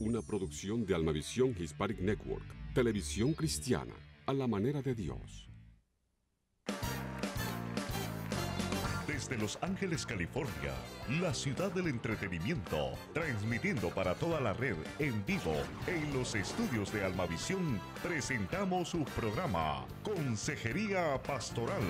una producción de Almavisión Hispanic Network, televisión cristiana, a la manera de Dios. Desde Los Ángeles, California, la ciudad del entretenimiento, transmitiendo para toda la red en vivo en los estudios de Almavisión, presentamos su programa Consejería Pastoral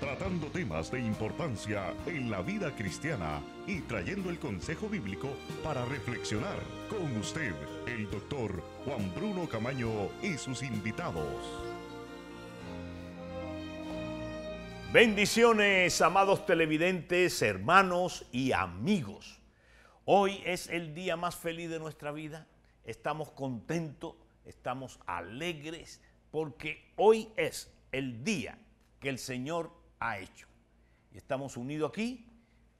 tratando temas de importancia en la vida cristiana y trayendo el consejo bíblico para reflexionar con usted, el doctor Juan Bruno Camaño y sus invitados. Bendiciones, amados televidentes, hermanos y amigos. Hoy es el día más feliz de nuestra vida. Estamos contentos, estamos alegres, porque hoy es el día que el Señor ha hecho. Y estamos unidos aquí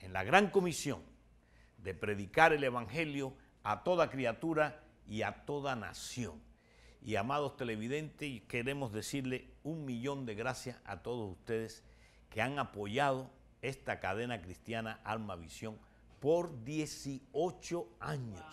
en la gran comisión de predicar el Evangelio a toda criatura y a toda nación. Y amados televidentes, queremos decirle un millón de gracias a todos ustedes que han apoyado esta cadena cristiana Alma Visión por 18 años.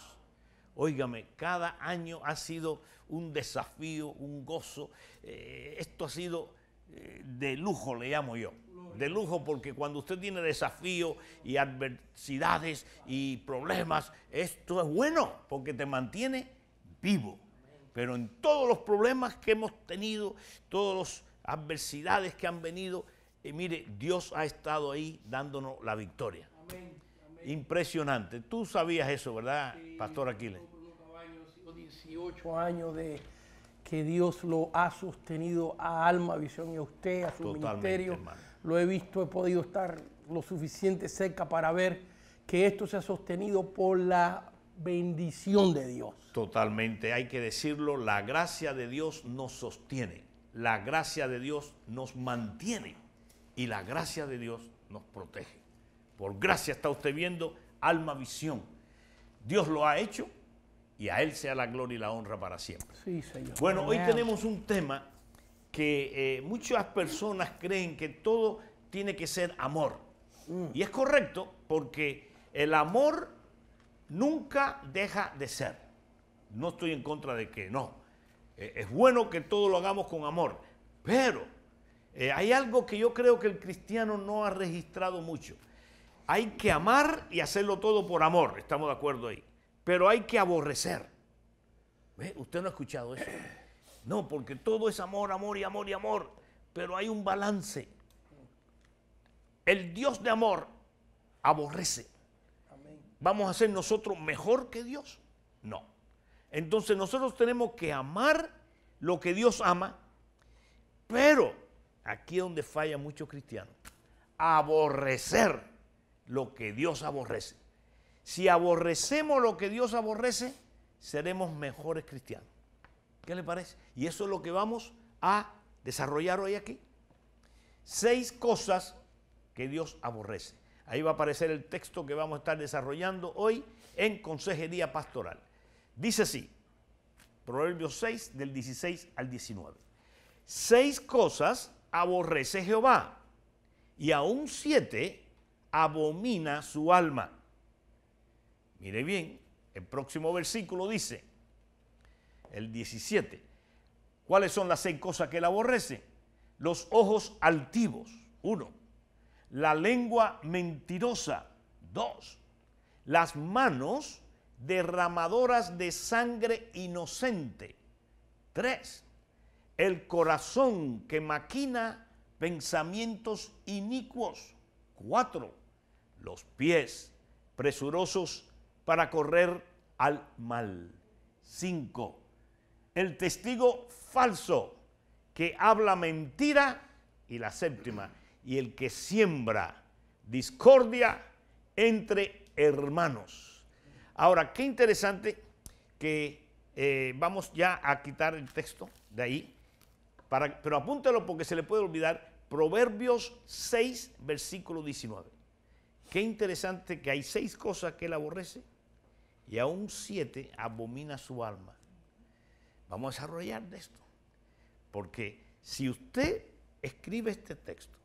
Óigame, cada año ha sido un desafío, un gozo. Eh, esto ha sido eh, de lujo, le llamo yo de lujo, porque cuando usted tiene desafíos y adversidades y problemas, esto es bueno, porque te mantiene vivo. Pero en todos los problemas que hemos tenido, todas las adversidades que han venido, y eh, mire, Dios ha estado ahí dándonos la victoria. Impresionante. Tú sabías eso, ¿verdad, Pastor Aquiles? 18 años de que Dios lo ha sostenido a Alma Visión y a usted, a su ministerio lo he visto, he podido estar lo suficiente cerca para ver que esto se ha sostenido por la bendición de Dios. Totalmente, hay que decirlo, la gracia de Dios nos sostiene, la gracia de Dios nos mantiene y la gracia de Dios nos protege. Por gracia está usted viendo Alma Visión. Dios lo ha hecho y a Él sea la gloria y la honra para siempre. Sí, señor. Bueno, hoy tenemos un tema que eh, muchas personas creen que todo tiene que ser amor. Mm. Y es correcto porque el amor nunca deja de ser. No estoy en contra de que no. Eh, es bueno que todo lo hagamos con amor, pero eh, hay algo que yo creo que el cristiano no ha registrado mucho. Hay que amar y hacerlo todo por amor, estamos de acuerdo ahí. Pero hay que aborrecer. Usted no ha escuchado eso. No, porque todo es amor, amor y amor y amor, pero hay un balance. El Dios de amor aborrece. ¿Vamos a ser nosotros mejor que Dios? No. Entonces nosotros tenemos que amar lo que Dios ama, pero aquí es donde falla mucho cristiano. Aborrecer lo que Dios aborrece. Si aborrecemos lo que Dios aborrece, seremos mejores cristianos. ¿Qué le parece? Y eso es lo que vamos a desarrollar hoy aquí. Seis cosas que Dios aborrece. Ahí va a aparecer el texto que vamos a estar desarrollando hoy en Consejería Pastoral. Dice así, Proverbios 6 del 16 al 19. Seis cosas aborrece Jehová y aún siete abomina su alma. Mire bien, el próximo versículo dice, el 17. ¿Cuáles son las seis cosas que él aborrece? Los ojos altivos, uno. La lengua mentirosa, dos. Las manos derramadoras de sangre inocente, tres. El corazón que maquina pensamientos inicuos, cuatro. Los pies presurosos para correr al mal, cinco el testigo falso que habla mentira y la séptima, y el que siembra discordia entre hermanos. Ahora, qué interesante que eh, vamos ya a quitar el texto de ahí, pero apúntelo porque se le puede olvidar Proverbios 6, versículo 19. Qué interesante que hay seis cosas que él aborrece y aún siete abomina su alma. Vamos a desarrollar de esto. Porque si usted escribe este texto,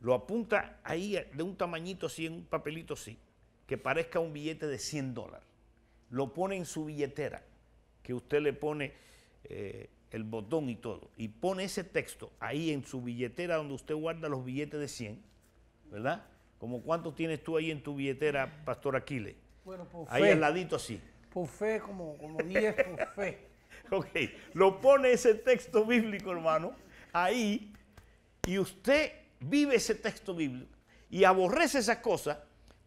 lo apunta ahí de un tamañito así, en un papelito así, que parezca un billete de 100 dólares, lo pone en su billetera, que usted le pone eh, el botón y todo, y pone ese texto ahí en su billetera donde usted guarda los billetes de 100, ¿verdad? Como cuántos tienes tú ahí en tu billetera, Pastor Aquiles. Bueno, por ahí al ladito así. Por fe, como, como 10 por Ok, lo pone ese texto bíblico, hermano, ahí, y usted vive ese texto bíblico y aborrece esas cosas,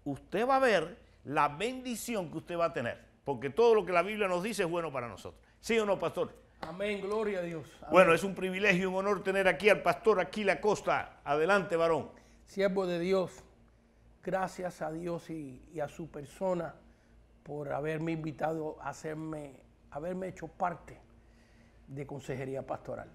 usted va a ver la bendición que usted va a tener. Porque todo lo que la Biblia nos dice es bueno para nosotros. ¿Sí o no, pastor? Amén, gloria a Dios. Bueno, es un privilegio y un honor tener aquí al pastor Aquila Costa. Adelante, varón. Siervo de Dios, gracias a Dios y a su persona por haberme invitado a hacerme haberme hecho parte de Consejería Pastoral.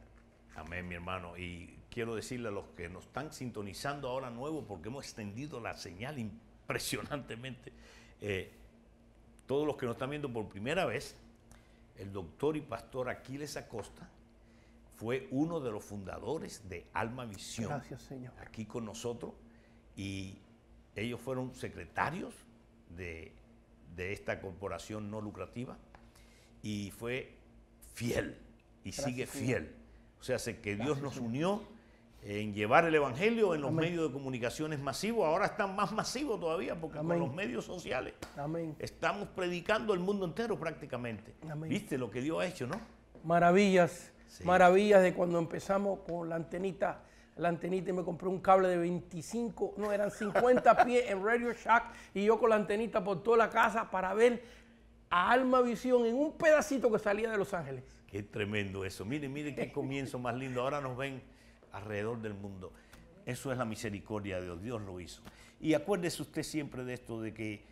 Amén, mi hermano. Y quiero decirle a los que nos están sintonizando ahora nuevo, porque hemos extendido la señal impresionantemente, eh, todos los que nos están viendo por primera vez, el doctor y pastor Aquiles Acosta fue uno de los fundadores de Alma Visión. Gracias, Señor. Aquí con nosotros. Y ellos fueron secretarios de esta corporación no lucrativa y fue fiel y sigue fiel. O sea, hace que Dios nos unió en llevar el Evangelio en los medios de comunicaciones masivos. Ahora están más masivos todavía porque con los medios sociales Amén. estamos predicando el mundo entero prácticamente. ¿Viste lo que Dios ha hecho, no? Maravillas, maravillas de cuando empezamos con la antenita. La antenita y me compré un cable de 25, no, eran 50 pies en Radio Shack y yo con la antenita por toda la casa para ver a Alma Visión en un pedacito que salía de Los Ángeles. Qué tremendo eso. mire miren qué comienzo más lindo. Ahora nos ven alrededor del mundo. Eso es la misericordia de Dios. Dios lo hizo. Y acuérdese usted siempre de esto, de que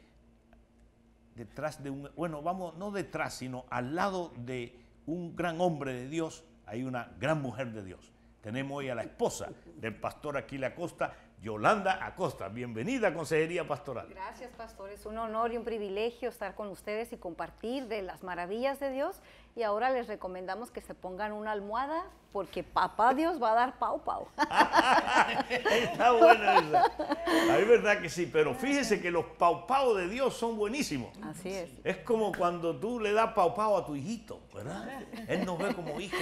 detrás de un, bueno, vamos, no detrás, sino al lado de un gran hombre de Dios, hay una gran mujer de Dios. Tenemos hoy a la esposa del pastor Aquila Costa Yolanda Acosta. Bienvenida a Consejería Pastoral. Gracias, pastor. Es un honor y un privilegio estar con ustedes y compartir de las maravillas de Dios. Y ahora les recomendamos que se pongan una almohada porque papá Dios va a dar pau pau. Está buena esa. Es verdad que sí, pero fíjese que los pau pau de Dios son buenísimos. Así es. Es como cuando tú le das pau pau a tu hijito, ¿verdad? Él nos ve como hijo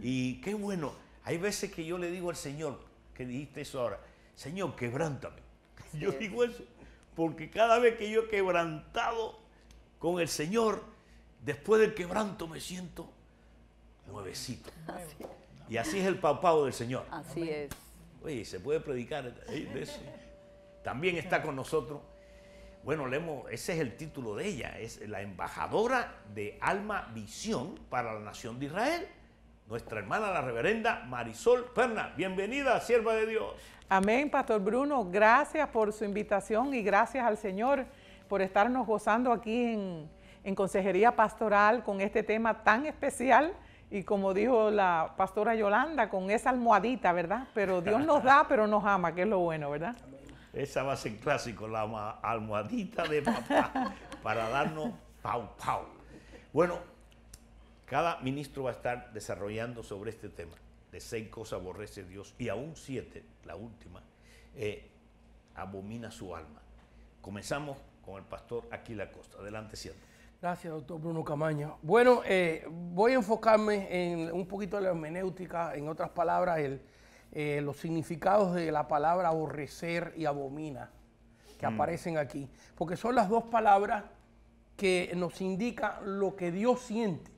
y, y qué bueno. Hay veces que yo le digo al Señor, que dijiste eso ahora, Señor, quebrántame. yo digo eso porque cada vez que yo he quebrantado con el Señor, después del quebranto me siento nuevecito. y así es el papado del Señor. Así es. Oye, se puede predicar También está con nosotros. Bueno, ese es el título de ella, es la embajadora de Alma Visión para la Nación de Israel, nuestra hermana la reverenda Marisol Perna. Bienvenida, sierva de Dios. Amén, Pastor Bruno. Gracias por su invitación y gracias al Señor por estarnos gozando aquí en, Consejería Pastoral con este tema tan especial y como dijo la pastora Yolanda, con esa almohadita, ¿verdad? Pero Dios nos da, pero nos ama, que es lo bueno, ¿verdad? Esa va a ser clásico, la almohadita de papá, para darnos pau pau. Bueno, cada ministro va a estar desarrollando sobre este tema de seis cosas aborrece Dios y aún siete, la última, eh, abomina su alma. Comenzamos con el pastor Aquila Costa. Adelante, siete Gracias, doctor Bruno Camaño. Bueno, eh, voy a enfocarme en un poquito de la hermenéutica, en otras palabras, el, eh, los significados de la palabra aborrecer y abomina que mm. aparecen aquí, porque son las dos palabras que nos indican lo que Dios siente.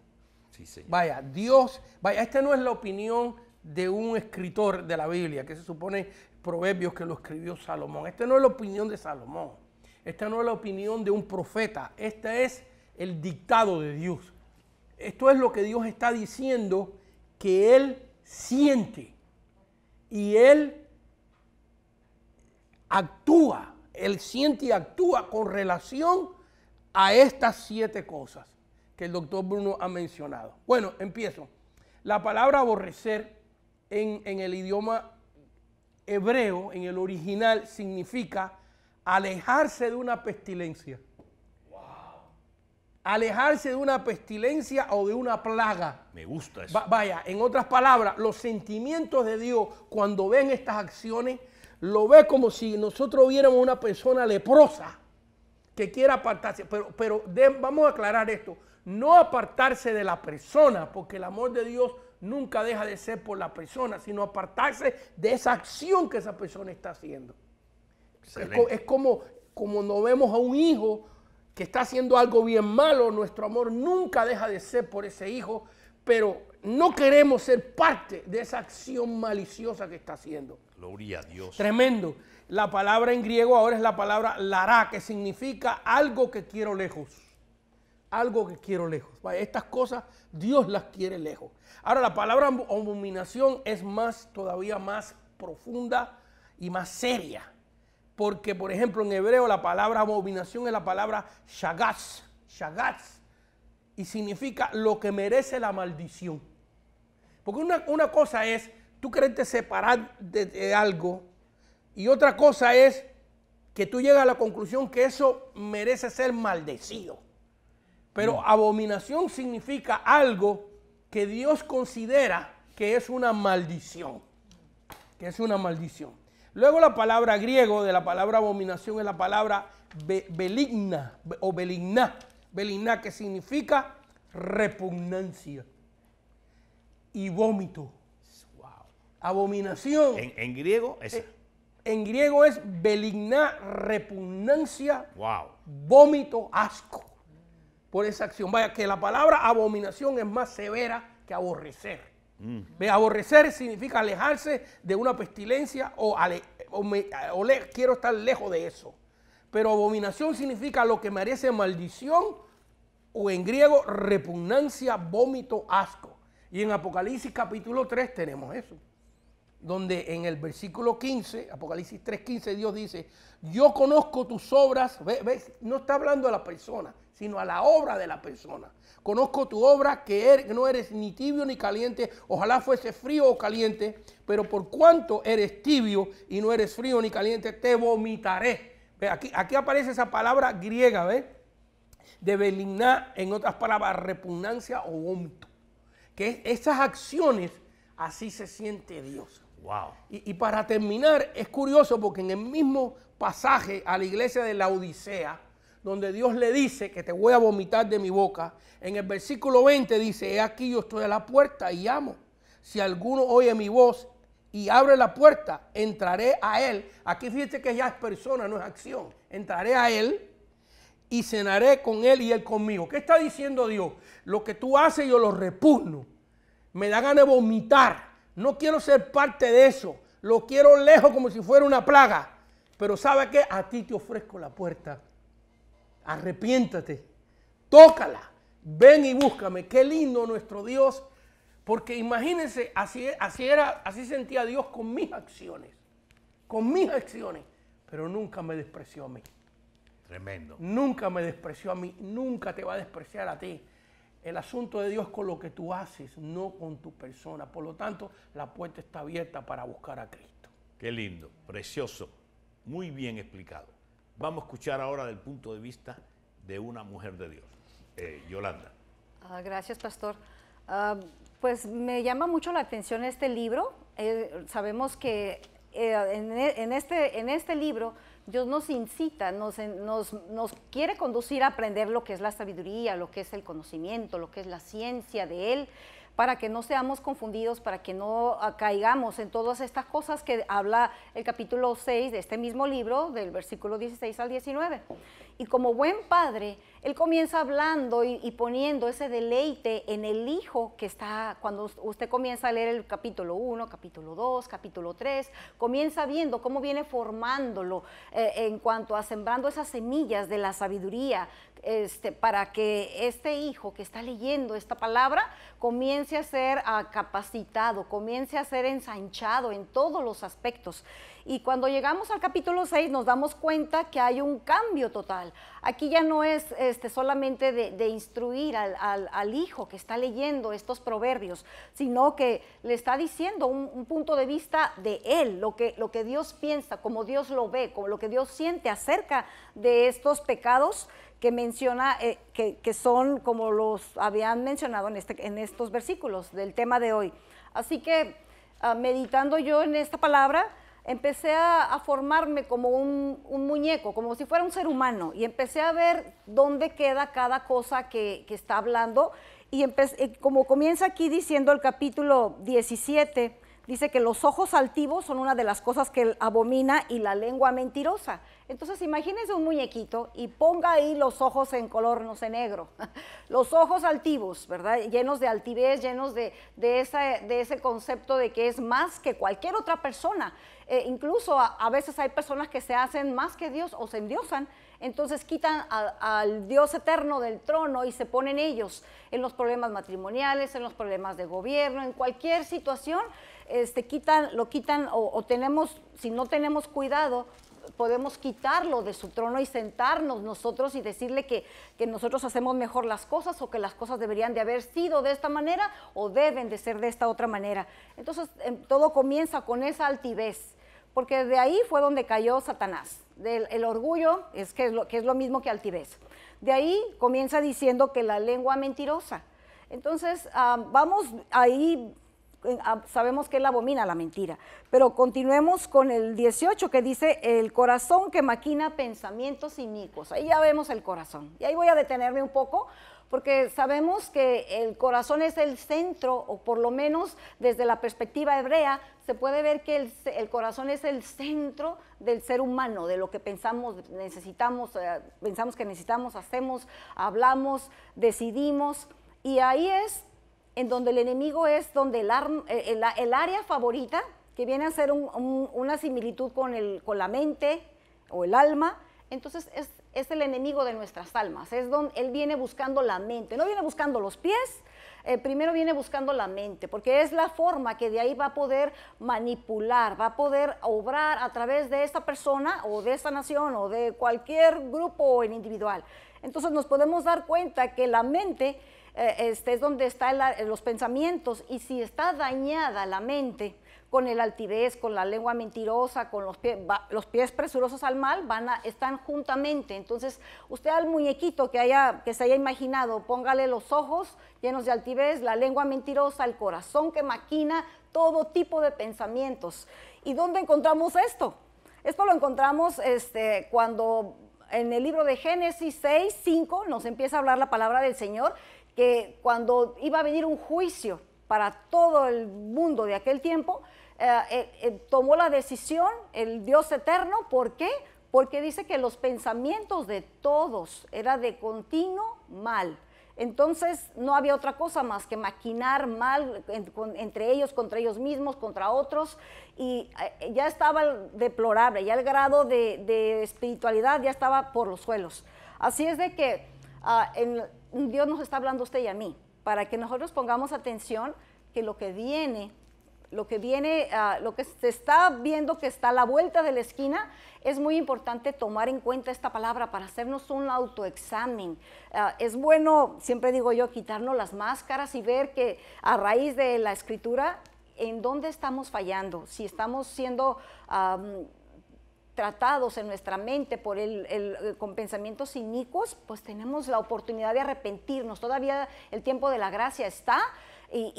Vaya, Dios, vaya, esta no es la opinión de un escritor de la Biblia, que se supone Proverbios que lo escribió Salomón. Esta no es la opinión de Salomón, esta no es la opinión de un profeta, este es el dictado de Dios. Esto es lo que Dios está diciendo que Él siente y Él actúa, Él siente y actúa con relación a estas siete cosas que el doctor Bruno ha mencionado. Bueno, empiezo. La palabra aborrecer en, el idioma hebreo, en el original, significa alejarse de una pestilencia. Alejarse de una pestilencia o de una plaga. Me gusta eso. vaya, en otras palabras, los sentimientos de Dios cuando ven estas acciones, lo ve como si nosotros viéramos una persona leprosa que quiera apartarse. Pero, pero vamos a aclarar esto. No apartarse de la persona, porque el amor de Dios nunca deja de ser por la persona, sino apartarse de esa acción que esa persona está haciendo. Es, como, como no vemos a un hijo que está haciendo algo bien malo, nuestro amor nunca deja de ser por ese hijo, pero no queremos ser parte de esa acción maliciosa que está haciendo. Gloria a Dios. Tremendo. La palabra en griego ahora es la palabra lará, que significa algo que quiero lejos algo que quiero lejos. estas cosas Dios las quiere lejos. Ahora la palabra abominación es más todavía más profunda y más seria. Porque, por ejemplo, en hebreo la palabra abominación es la palabra shagats. Shagats. y significa lo que merece la maldición. Porque una, cosa es tú quererte separar de algo y otra cosa es que tú llegas a la conclusión que eso merece ser maldecido. Pero abominación significa algo que Dios considera que es una maldición. Que es una maldición. Luego la palabra griego de la palabra abominación es la palabra beligna o beligna. Beligna que significa repugnancia y vómito. Wow. Abominación. En, griego es... Eh, en, griego es beligna, repugnancia, wow. vómito, asco por esa acción. Vaya, que la palabra abominación es más severa que aborrecer. aborrecer significa alejarse de una pestilencia o, quiero estar lejos de eso. Pero abominación significa lo que merece maldición o en griego repugnancia, vómito, asco. Y en Apocalipsis capítulo 3 tenemos eso donde en el versículo 15, Apocalipsis 3:15, Dios dice, yo conozco tus obras, no está hablando a la persona, sino a la obra de la persona. Conozco tu obra er, que no eres ni tibio ni caliente, ojalá fuese frío o caliente, pero por cuanto eres tibio y no eres frío ni caliente, te vomitaré. Aquí, aquí aparece esa palabra griega, ¿ves? De beligná, en otras palabras, repugnancia o vómito. Que esas acciones, así se siente Dios. Y, para terminar, es curioso porque en el mismo pasaje a la iglesia de la Odisea, donde Dios le dice que te voy a vomitar de mi boca, en el versículo 20 dice, he aquí yo estoy a la puerta y llamo. Si alguno oye mi voz y abre la puerta, entraré a él. Aquí fíjate que ya es persona, no es acción. Entraré a él y cenaré con él y él conmigo. ¿Qué está diciendo Dios? Lo que tú haces yo lo repugno. Me da ganas de vomitar no quiero ser parte de eso. Lo quiero lejos como si fuera una plaga. Pero ¿sabe qué? A ti te ofrezco la puerta. Arrepiéntate. Tócala. Ven y búscame. Qué lindo nuestro Dios. Porque imagínense, así, así, era, así sentía Dios con mis acciones. Con mis acciones. Pero nunca me despreció a mí. Tremendo. Nunca me despreció a mí. Nunca te va a despreciar a ti el asunto de Dios con lo que tú haces, no con tu persona. Por lo tanto, la puerta está abierta para buscar a Cristo. Qué lindo, precioso, muy bien explicado. Vamos a escuchar ahora del punto de vista de una mujer de Dios, eh, Yolanda. Ah, gracias, pastor. Ah, pues me llama mucho la atención este libro. Eh, sabemos que eh, este, en este libro Dios nos incita, nos, nos, nos, quiere conducir a aprender lo que es la sabiduría, lo que es el conocimiento, lo que es la ciencia de Él, para que no seamos confundidos, para que no ah, caigamos en todas estas cosas que habla el capítulo 6 de este mismo libro, del versículo 16 al 19. Y como buen padre, él comienza hablando y, poniendo ese deleite en el hijo que está, cuando usted comienza a leer el capítulo 1, capítulo 2, capítulo 3, comienza viendo cómo viene formándolo eh, en cuanto a sembrando esas semillas de la sabiduría, este, para que este hijo que está leyendo esta palabra comience a ser ah, capacitado, comience a ser ensanchado en todos los aspectos. Y cuando llegamos al capítulo 6 nos damos cuenta que hay un cambio total. Aquí ya no es este, solamente de, instruir al, hijo que está leyendo estos proverbios, sino que le está diciendo un, punto de vista de él, lo que, lo que Dios piensa, como Dios lo ve, como lo que Dios siente acerca de estos pecados que menciona, eh, que, son como los habían mencionado este, en, estos versículos del tema de hoy. Así que ah, meditando yo en esta palabra, empecé a, formarme como un, muñeco, como si fuera un ser humano, y empecé a ver dónde queda cada cosa que, está hablando. Y eh, como comienza aquí diciendo el capítulo 17, dice que los ojos altivos son una de las cosas que abomina y la lengua mentirosa. Entonces imagínense un muñequito y ponga ahí los ojos en color, no sé, negro, los ojos altivos, ¿verdad? Llenos de altivez, llenos de, ese concepto de que es más que cualquier otra persona. Eh, incluso a, veces hay personas que se hacen más que Dios o se endiosan, entonces quitan al Dios eterno del trono y se ponen ellos en los problemas matrimoniales, en los problemas de gobierno, en cualquier situación, este, quitan, lo quitan o tenemos, si no tenemos cuidado, podemos quitarlo de su trono y sentarnos nosotros y decirle que, nosotros hacemos mejor las cosas o que las cosas deberían de haber sido de esta manera o deben de ser de esta otra manera. Entonces em, todo comienza con esa altivez, porque de ahí fue donde cayó Satanás. Del, el orgullo es que es, lo, que es lo mismo que altivez. De ahí comienza diciendo que la lengua mentirosa. Entonces, vamos ahí Ah, sabemos que él abomina la mentira. Pero continuemos con el 18 que dice el corazón que maquina pensamientos inicuos. Ahí ya vemos el corazón. Y ahí voy a detenerme un poco porque sabemos que el corazón es el centro, o por lo menos desde la perspectiva hebrea, se puede ver que el, corazón es el centro del ser humano, de lo que pensamos, necesitamos, eh, pensamos que necesitamos, hacemos, hablamos, decidimos, y ahí es en donde el enemigo es donde el, eh, eh, el, área favorita, que viene a ser una similitud con, la mente o el alma, entonces es, el enemigo de nuestras almas, es donde él viene buscando la mente, no viene buscando los pies, eh, primero viene buscando la mente, porque es la forma que de ahí va a poder manipular, va a poder obrar a través de esta persona o de esta nación o de cualquier grupo en individual. Entonces nos podemos dar cuenta que la mente eh, este, es donde están eh, los pensamientos y si está dañada la mente con el altivez, con la lengua mentirosa, con los, los pies presurosos al mal, van están juntamente. Entonces, usted al muñequito que, haya, que se haya imaginado, póngale los ojos llenos de altivez, la lengua mentirosa, el corazón que maquina todo tipo de pensamientos. ¿Y dónde encontramos esto? Esto lo encontramos este, cuando en el libro de Génesis 6, 5 nos empieza a hablar la palabra del Señor que cuando iba a venir un juicio para todo el mundo de aquel tiempo, eh, eh, eh, tomó la decisión, el Dios eterno, ¿por qué? Porque dice que los pensamientos de todos era de continuo mal. Entonces no había otra cosa más que maquinar mal entre ellos, contra ellos mismos, contra otros, y ya estaba deplorable, ya el grado de, espiritualidad ya estaba por los suelos. Así es de que ah, en, Dios nos está hablando a usted y a mí, para que nosotros pongamos atención que lo que viene, lo que viene, ah, lo que se está viendo que está a la vuelta de la esquina, es muy importante tomar en cuenta esta palabra para hacernos un autoexamen. Ah, es bueno, siempre digo yo, quitarnos las máscaras y ver que a raíz de la escritura, en dónde estamos fallando, si estamos siendo tratados en nuestra mente por el, eh, con pensamientos inicuos, pues tenemos la oportunidad de arrepentirnos. Todavía el tiempo de la gracia está y,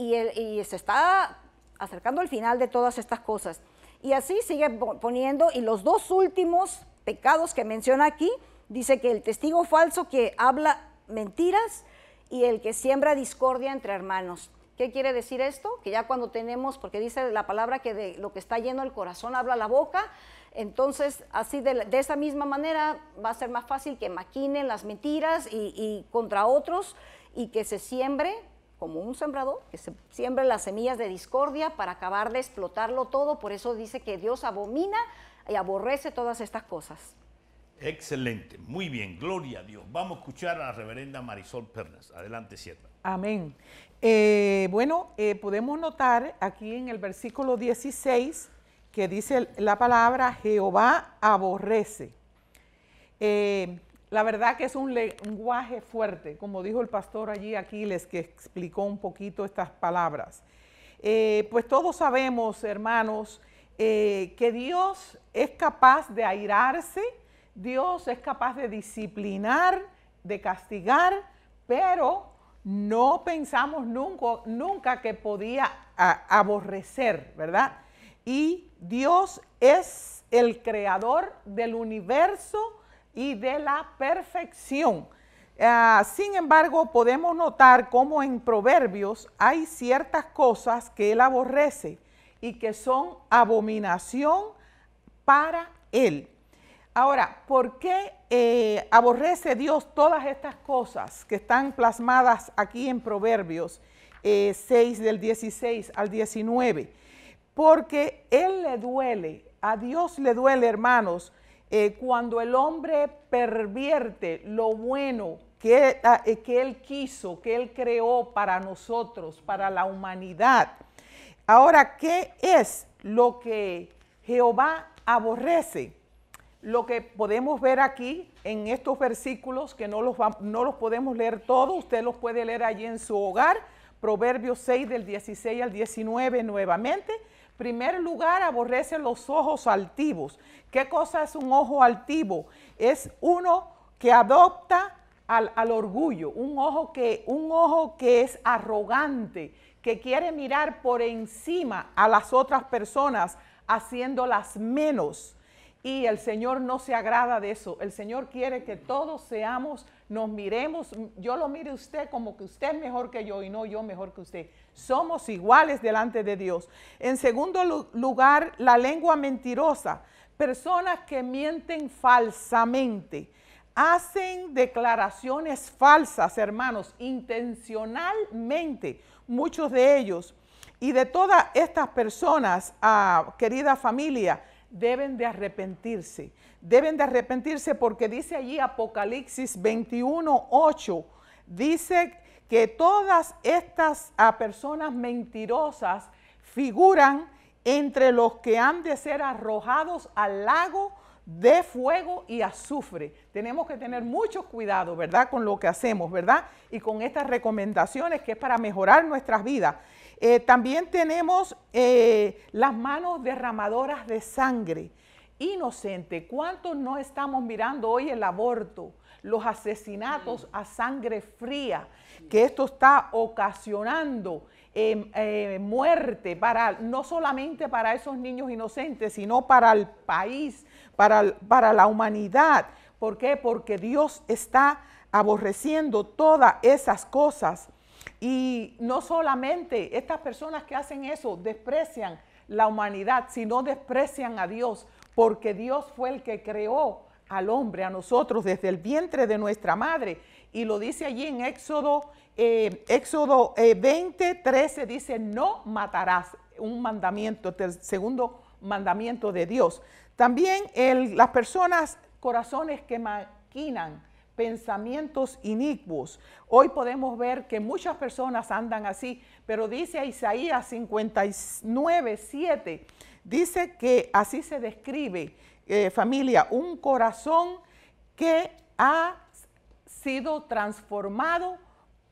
y, se está acercando al final de todas estas cosas. Y así sigue poniendo, y los dos últimos pecados que menciona aquí, dice que el testigo falso que habla mentiras y el que siembra discordia entre hermanos. ¿Qué quiere decir esto? Que ya cuando tenemos, porque dice la palabra que de lo que está lleno el corazón habla la boca, entonces, así de, esa misma manera va a ser más fácil que maquinen las mentiras y, contra otros y que se siembre como un sembrador, que se siembre las semillas de discordia para acabar de explotarlo todo. Por eso dice que Dios abomina y aborrece todas estas cosas. Excelente, muy bien, gloria a Dios. Vamos a escuchar a la reverenda Marisol Pernas. Adelante, sierva. Amén. Eh, bueno, eh, podemos notar aquí en el versículo 16 que dice la palabra Jehová aborrece. Eh, la verdad que es un lenguaje fuerte, como dijo el pastor allí Aquiles, que explicó un poquito estas palabras. Eh, pues todos sabemos, hermanos, eh, que Dios es capaz de airarse, Dios es capaz de disciplinar, de castigar, pero no pensamos nunca, nunca que podía aborrecer, ¿verdad? y Dios es el creador del universo y de la perfección. Ah, sin embargo, podemos notar cómo en Proverbios hay ciertas cosas que él aborrece y que son abominación para él. Ahora, ¿por qué eh, aborrece Dios todas estas cosas que están plasmadas aquí en Proverbios 6 eh, del 16 al 19? porque Él le duele, a Dios le duele, hermanos, eh, cuando el hombre pervierte lo bueno que, ah, eh, que Él quiso, que Él creó para nosotros, para la humanidad. Ahora, ¿qué es lo que Jehová aborrece? Lo que podemos ver aquí en estos versículos, que no los, no los podemos leer todos, usted los puede leer allí en su hogar, Proverbios 6 del 16 al 19 nuevamente. Primer lugar, aborrece los ojos altivos. ¿Qué cosa es un ojo altivo? Es uno que adopta al, orgullo, un ojo, que, un ojo que es arrogante, que quiere mirar por encima a las otras personas, haciéndolas menos. Y el Señor no se agrada de eso. El Señor quiere que todos seamos, nos miremos. Yo lo mire usted como que usted es mejor que yo y no yo mejor que usted. Somos iguales delante de Dios. En segundo lugar, la lengua mentirosa. Personas que mienten falsamente. Hacen declaraciones falsas, hermanos, intencionalmente. Muchos de ellos. Y de todas estas personas, ah, querida familia, deben de arrepentirse. Deben de arrepentirse porque dice allí Apocalipsis 21, 8, dice que todas estas ah, personas mentirosas figuran entre los que han de ser arrojados al lago de fuego y azufre. Tenemos que tener mucho cuidado, ¿verdad? Con lo que hacemos, ¿verdad? Y con estas recomendaciones que es para mejorar nuestras vidas. Eh, también tenemos eh, las manos derramadoras de sangre. Inocente, ¿cuántos no estamos mirando hoy el aborto, los asesinatos a sangre fría, que esto está ocasionando em, eh, muerte para no solamente para esos niños inocentes, sino para el país, para, para la humanidad? ¿Por qué? Porque Dios está aborreciendo todas esas cosas. Y no solamente estas personas que hacen eso desprecian la humanidad, sino desprecian a Dios, porque Dios fue el que creó al hombre, a nosotros, desde el vientre de nuestra madre. Y lo dice allí en Éxodo, eh, Éxodo 13, eh, dice, no matarás, un mandamiento, el segundo mandamiento de Dios. También las personas, corazones que maquinan pensamientos inicuos. Hoy podemos ver que muchas personas andan así, pero dice Isaías 59, 7, dice que así se describe, eh, familia, un corazón que ha sido transformado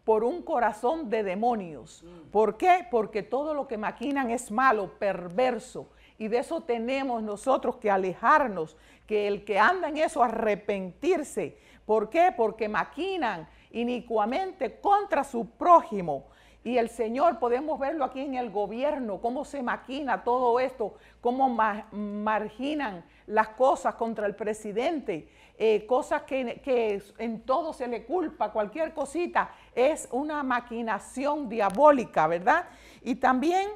por un corazón de demonios. ¿Por qué? Porque todo lo que maquinan es malo, perverso y de eso tenemos nosotros que alejarnos, que el que anda en eso arrepentirse. ¿Por qué? Porque maquinan inicuamente contra su prójimo. Y el Señor, podemos verlo aquí en el gobierno, cómo se maquina todo esto, cómo marginan las cosas contra el presidente, eh, cosas que, que en todo se le culpa, cualquier cosita, es una maquinación diabólica, ¿verdad? Y también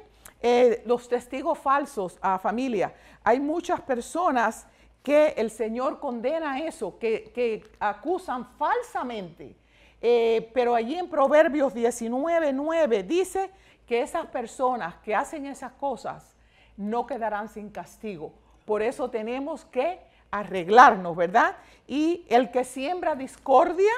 eh, los testigos falsos a familia. Hay muchas personas que el Señor condena eso, que, acusan falsamente. Eh, pero allí en Proverbios 19.9 dice que esas personas que hacen esas cosas no quedarán sin castigo. Por eso tenemos que arreglarnos, ¿verdad? Y el que siembra discordia,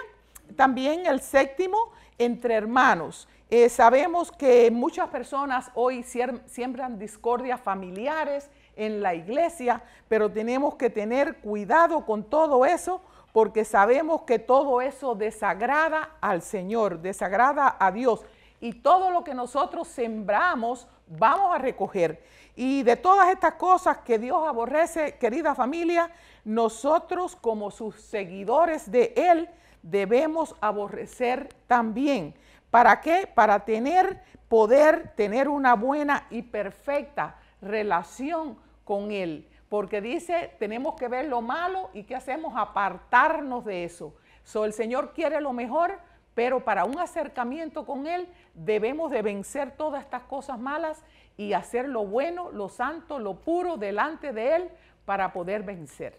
también el séptimo, entre hermanos. Eh, sabemos que muchas personas hoy siembran discordias familiares en la iglesia, pero tenemos que tener cuidado con todo eso porque sabemos que todo eso desagrada al Señor, desagrada a Dios. Y todo lo que nosotros sembramos vamos a recoger. Y de todas estas cosas que Dios aborrece, querida familia, nosotros como sus seguidores de Él debemos aborrecer también. ¿Para qué? Para tener, poder tener una buena y perfecta relación con Él. Porque dice, tenemos que ver lo malo y qué hacemos, apartarnos de eso. So, el Señor quiere lo mejor, pero para un acercamiento con Él debemos de vencer todas estas cosas malas y hacer lo bueno, lo santo, lo puro delante de Él para poder vencer.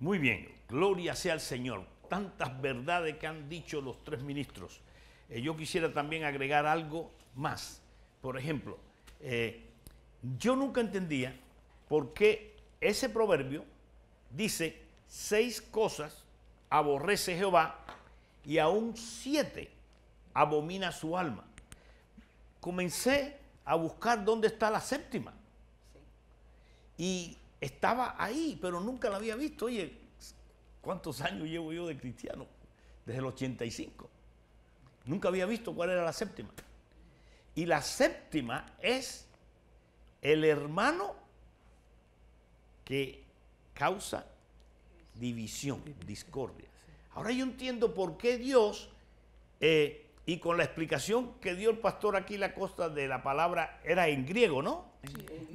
Muy bien, gloria sea al Señor. Tantas verdades que han dicho los tres ministros. Eh, yo quisiera también agregar algo más. Por ejemplo, eh, yo nunca entendía por qué ese proverbio dice seis cosas aborrece Jehová y aún siete abomina su alma. Comencé a buscar dónde está la séptima. Y estaba ahí, pero nunca la había visto. Oye, ¿cuántos años llevo yo de cristiano? Desde el 85. Nunca había visto cuál era la séptima. Y la séptima es el hermano que causa división, discordia. Ahora yo entiendo por qué Dios, eh, y con la explicación que dio el pastor aquí la costa de la palabra, era en griego, ¿no?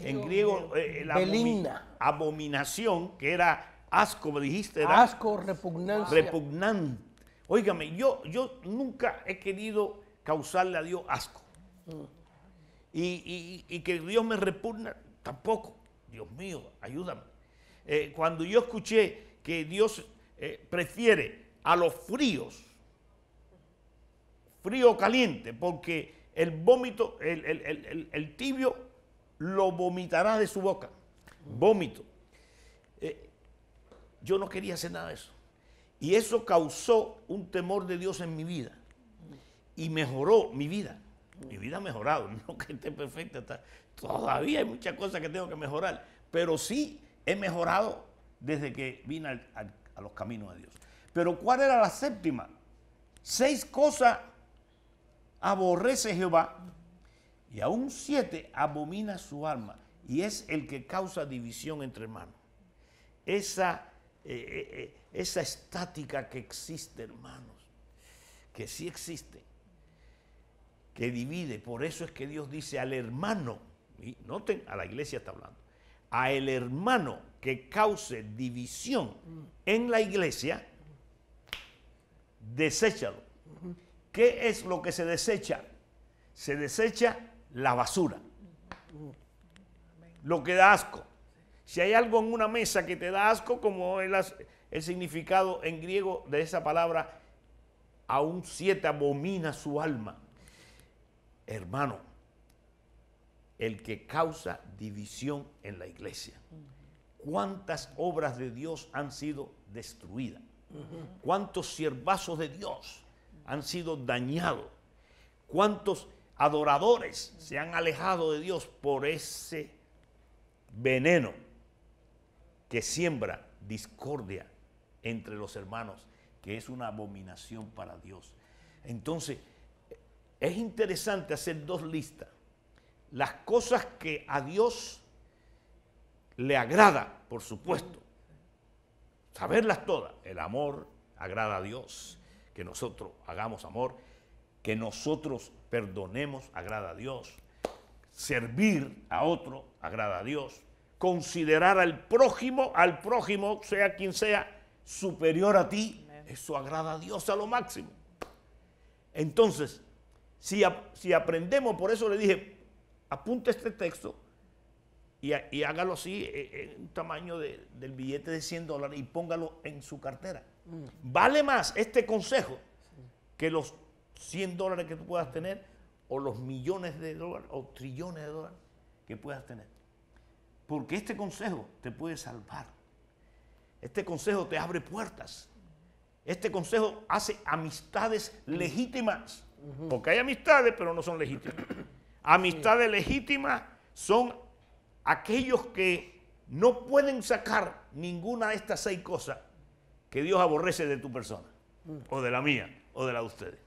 en griego, eh, la abominación, que era asco, me dijiste. asco, repugnancia. Repugnante Óigame, yo, yo nunca he querido causarle a Dios asco. Mm. Y, que Dios me repugna, tampoco. Dios mío, ayúdame. Eh, cuando yo escuché que Dios eh, prefiere a los fríos, frío caliente, porque el vómito, el, tibio lo vomitará de su boca. Mm. Vómito. Eh, yo no quería hacer nada de eso. Y eso causó un temor de Dios en mi vida. Y mejoró mi vida. Mi vida ha mejorado. No que esté perfecta. todavía hay muchas cosas que tengo que mejorar. Pero sí he mejorado desde que vine a los caminos de Dios. Pero ¿cuál era la séptima? Seis cosas aborrece Jehová y aún siete abomina su alma y es el que causa división entre hermanos. Esa eh, eh, eh, esa estática que existe, hermanos, que sí existe, que divide. Por eso es que Dios dice al hermano, y noten, a la iglesia está hablando, a el hermano que cause división en la iglesia, deséchalo. ¿Qué es lo que se desecha? Se desecha la basura. Lo que da asco. Si hay algo en una mesa que te da asco, como el, significado en griego de esa palabra, aún siete abomina su alma. Hermano, el que causa división en la iglesia. ¿Cuántas obras de Dios han sido destruidas? ¿Cuántos siervazos de Dios han sido dañados? ¿Cuántos adoradores se han alejado de Dios por ese veneno? que siembra discordia entre los hermanos, que es una abominación para Dios. Entonces, es interesante hacer dos listas. Las cosas que a Dios le agrada, por supuesto. Saberlas todas. El amor agrada a Dios. Que nosotros hagamos amor. Que nosotros perdonemos agrada a Dios. Servir a otro agrada a Dios considerar al prójimo, al prójimo, sea quien sea, superior a ti. Eso agrada a Dios a lo máximo. Entonces, si, si aprendemos, por eso le dije, apunte este texto y, hágalo así, e-, e-, en un tamaño del billete de 100 dólares y póngalo en su cartera. Mm. Vale más este consejo que los 100 dólares que tú puedas tener o los millones de dólares o trillones de dólares que puedas tener. Porque este consejo te puede salvar. Este consejo te abre puertas. Este consejo hace amistades legítimas. Porque hay amistades, pero no son legítimas. Amistades legítimas son aquellos que no pueden sacar ninguna de estas seis cosas que Dios aborrece de tu persona, o de la mía, o de la de ustedes.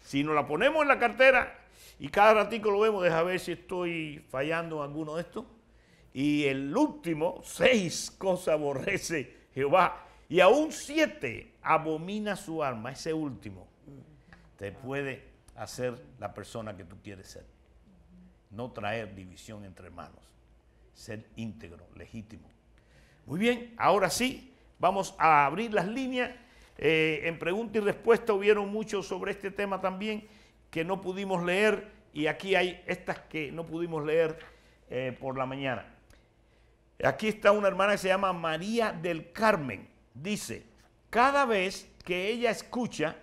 Si nos la ponemos en la cartera y cada ratico lo vemos, deja ver si estoy fallando en alguno de estos y el último, seis cosas aborrece Jehová. Y aún siete abomina su alma. Ese último te puede hacer la persona que tú quieres ser. No traer división entre hermanos. Ser íntegro, legítimo. Muy bien, ahora sí, vamos a abrir las líneas. Eh, en pregunta y respuesta hubieron muchos sobre este tema también que no pudimos leer y aquí hay estas que no pudimos leer eh, por la mañana. Aquí está una hermana que se llama María del Carmen. Dice, cada vez que ella escucha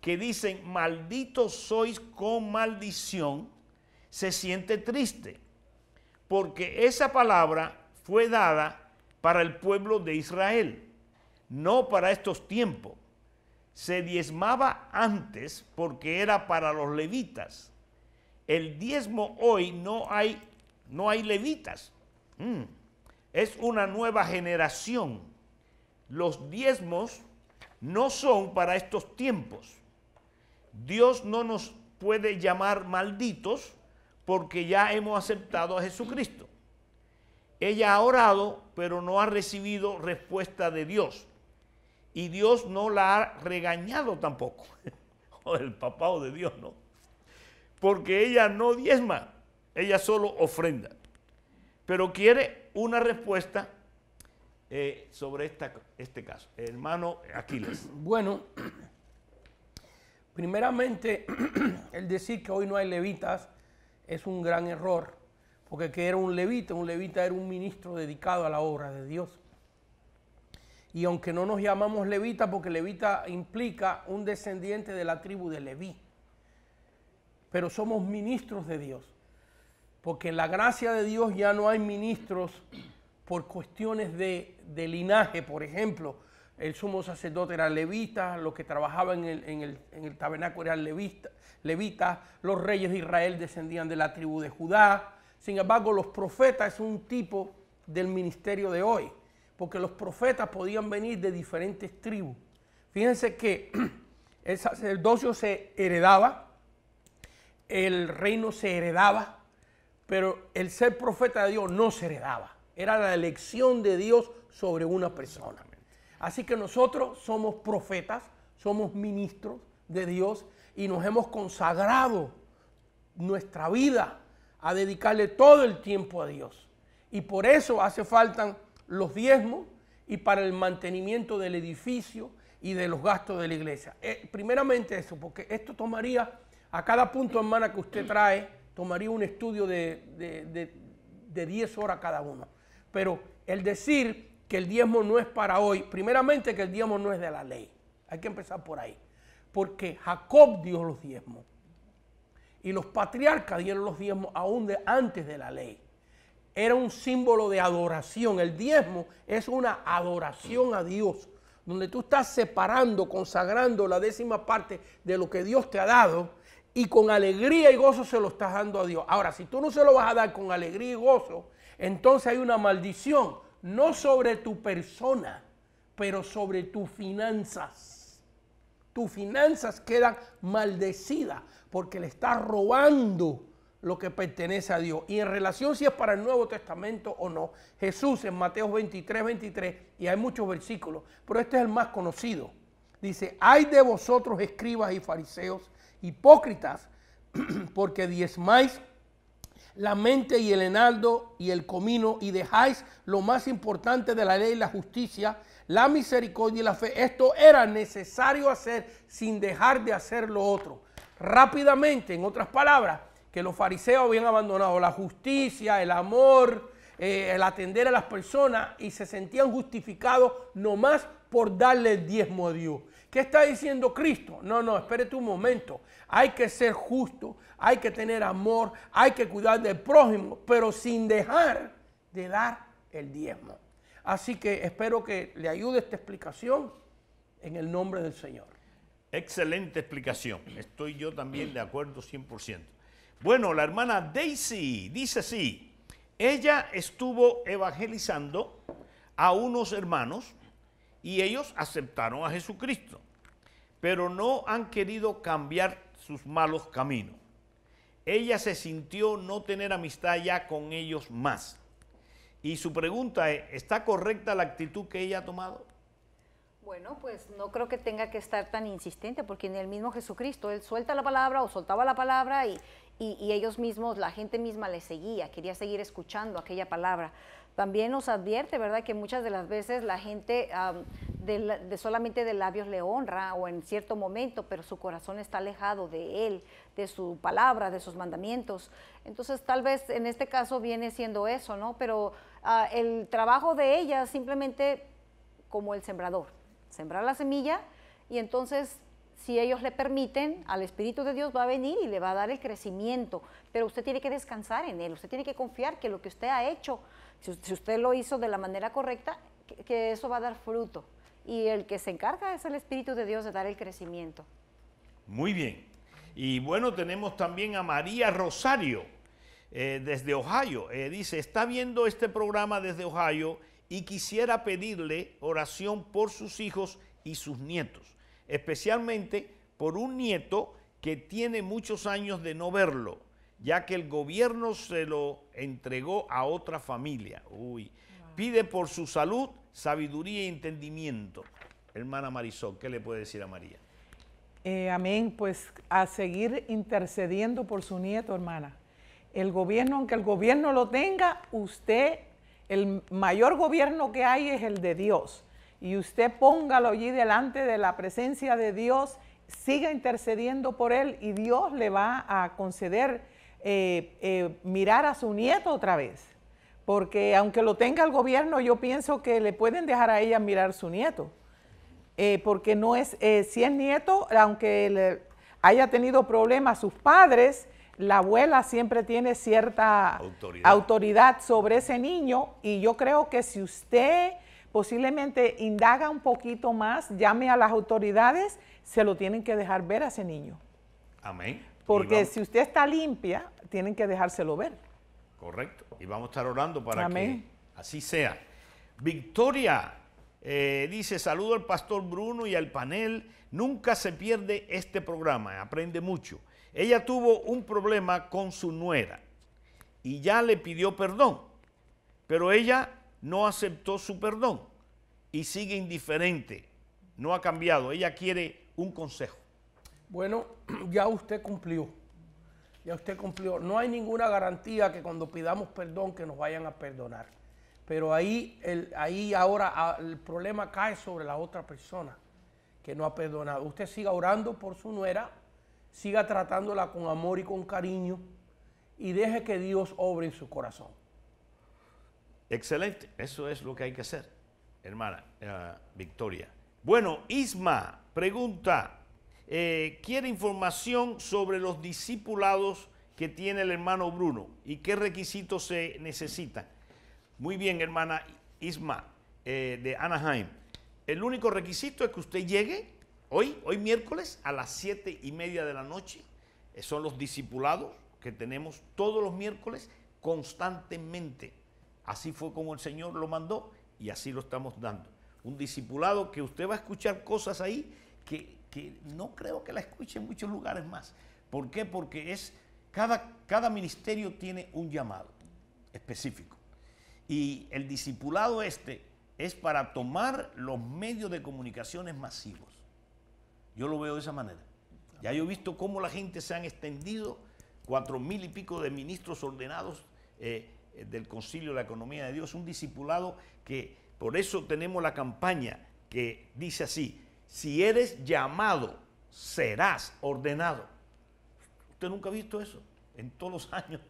que dicen, malditos sois con maldición, se siente triste, porque esa palabra fue dada para el pueblo de Israel, no para estos tiempos. Se diezmaba antes porque era para los levitas. El diezmo hoy no hay, no hay levitas. Mm es una nueva generación. Los diezmos no son para estos tiempos. Dios no nos puede llamar malditos porque ya hemos aceptado a Jesucristo. Ella ha orado, pero no ha recibido respuesta de Dios. Y Dios no la ha regañado tampoco. o el papá o de Dios, ¿no? Porque ella no diezma, ella solo ofrenda. Pero quiere una respuesta eh, sobre este caso. Hermano Aquiles. Bueno, primeramente, el decir que hoy no hay levitas es un gran error, porque que era un levita, un levita era un ministro dedicado a la obra de Dios. Y aunque no nos llamamos levita, porque levita implica un descendiente de la tribu de Leví, pero somos ministros de Dios. Porque en la gracia de Dios ya no hay ministros por cuestiones de, linaje, por ejemplo. El sumo sacerdote era levita, los que trabajaban en el, tabernáculo eran levitas, levita, los reyes de Israel descendían de la tribu de Judá. Sin embargo, los profetas es un tipo del ministerio de hoy, porque los profetas podían venir de diferentes tribus. Fíjense que el sacerdocio se heredaba, el reino se heredaba, pero el ser profeta de Dios no se heredaba. Era la elección de Dios sobre una persona. Así que nosotros somos profetas, somos ministros de Dios y nos hemos consagrado nuestra vida a dedicarle todo el tiempo a Dios. Y por eso hace falta los diezmos y para el mantenimiento del edificio y de los gastos de la iglesia. Eh, primeramente eso, porque esto tomaría a cada punto, hermana, que usted trae tomaría un estudio de, 10 horas cada uno. Pero el decir que el diezmo no es para hoy, primeramente que el diezmo no es de la ley. Hay que empezar por ahí. Porque Jacob dio los diezmos. Y los patriarcas dieron los diezmos aún de, antes de la ley. Era un símbolo de adoración. El diezmo es una adoración a Dios. Donde tú estás separando, consagrando la décima parte de lo que Dios te ha dado y con alegría y gozo se lo estás dando a Dios. Ahora, si tú no se lo vas a dar con alegría y gozo, entonces hay una maldición, no sobre tu persona, pero sobre tus finanzas. Tus finanzas quedan maldecidas porque le estás robando lo que pertenece a Dios. Y en relación si es para el Nuevo Testamento o no, Jesús en Mateo 23, 23, y hay muchos versículos, pero este es el más conocido. Dice, hay de vosotros escribas y fariseos hipócritas, porque diezmáis la mente y el enaldo y el comino y dejáis lo más importante de la ley, la justicia, la misericordia y la fe. Esto era necesario hacer sin dejar de hacer lo otro. Rápidamente, en otras palabras, que los fariseos habían abandonado la justicia, el amor, eh, el atender a las personas y se sentían justificados nomás por darle el diezmo a Dios. ¿Qué está diciendo Cristo? No, no, espérate un momento. Hay que ser justo, hay que tener amor, hay que cuidar del prójimo, pero sin dejar de dar el diezmo. Así que espero que le ayude esta explicación en el nombre del Señor. Excelente explicación. Estoy yo también de acuerdo 100%. Bueno, la hermana Daisy dice así. Ella estuvo evangelizando a unos hermanos y ellos aceptaron a Jesucristo, pero no han querido cambiar sus malos caminos. Ella se sintió no tener amistad ya con ellos más. Y su pregunta es, ¿está correcta la actitud que ella ha tomado? Bueno, pues no creo que tenga que estar tan insistente, porque en el mismo Jesucristo, él suelta la palabra o soltaba la palabra y, y ellos mismos, la gente misma le seguía, quería seguir escuchando aquella palabra también nos advierte, ¿verdad?, que muchas de las veces la gente de, solamente de labios le honra o en cierto momento, pero su corazón está alejado de él, de su palabra, de sus mandamientos. Entonces, tal vez en este caso viene siendo eso, ¿no? Pero ah, el trabajo de ella simplemente como el sembrador, sembrar la semilla y entonces si ellos le permiten, al Espíritu de Dios va a venir y le va a dar el crecimiento, pero usted tiene que descansar en él, usted tiene que confiar que lo que usted ha hecho si, usted lo hizo de la manera correcta, que, eso va a dar fruto. Y el que se encarga es el Espíritu de Dios de dar el crecimiento. Muy bien. Y bueno, tenemos también a María Rosario eh, desde Ohio. Eh, dice, está viendo este programa desde Ohio y quisiera pedirle oración por sus hijos y sus nietos, especialmente por un nieto que tiene muchos años de no verlo ya que el gobierno se lo entregó a otra familia. Uy. Pide por su salud sabiduría y entendimiento. Hermana Marisol, ¿qué le puede decir a María? Eh, amén, pues a seguir intercediendo por su nieto, hermana. El gobierno, aunque el gobierno lo tenga, usted, el mayor gobierno que hay es el de Dios. Y usted póngalo allí delante de la presencia de Dios, siga intercediendo por él y Dios le va a conceder eh, eh, mirar a su nieto otra vez, porque aunque lo tenga el gobierno, yo pienso que le pueden dejar a ella mirar su nieto, eh, porque no es, si es nieto, aunque le haya tenido problemas sus padres, la abuela siempre tiene cierta autoridad. autoridad. sobre ese niño y yo creo que si usted posiblemente indaga un poquito más, llame a las autoridades, se lo tienen que dejar ver a ese niño. Amén. Porque si usted está limpia, tienen que dejárselo ver. Correcto. Y vamos a estar orando para que así sea. Victoria eh, dice, saludo al pastor Bruno y al panel. Nunca se pierde este programa, aprende mucho. Ella tuvo un problema con su nuera y ya le pidió perdón, pero ella no aceptó su perdón y sigue indiferente, no ha cambiado. Ella quiere un consejo. Bueno, ya usted cumplió. Ya usted cumplió. No hay ninguna garantía que cuando pidamos perdón que nos vayan a perdonar. Pero ahí, ahí ahora el problema cae sobre la otra persona que no ha perdonado. Usted siga orando por su nuera, siga tratándola con amor y con cariño y deje que Dios obre en su corazón. Excelente, eso es lo que hay que hacer, hermana eh, Victoria. Bueno, Isma, pregunta, eh, quiere información sobre los discipulados que tiene el hermano Bruno y qué requisitos se necesitan. Muy bien, hermana Isma eh, de Anaheim. El único requisito es que usted llegue hoy, hoy miércoles, a las siete y media de la noche. Eh, son los discipulados que tenemos todos los miércoles constantemente. Así fue como el Señor lo mandó y así lo estamos dando. Un discipulado que usted va a escuchar cosas ahí que que no creo que la escuche en muchos lugares más. ¿Por qué? Porque es, cada, cada ministerio tiene un llamado específico. Y el discipulado este es para tomar los medios de comunicaciones masivos. Yo lo veo de esa manera. Ya yo he visto cómo la gente se han extendido, cuatro mil y pico de ministros ordenados eh, del Concilio de la Economía de Dios, un discipulado que por eso tenemos la campaña que dice así, si eres llamado, serás ordenado. Usted nunca ha visto eso en todos los años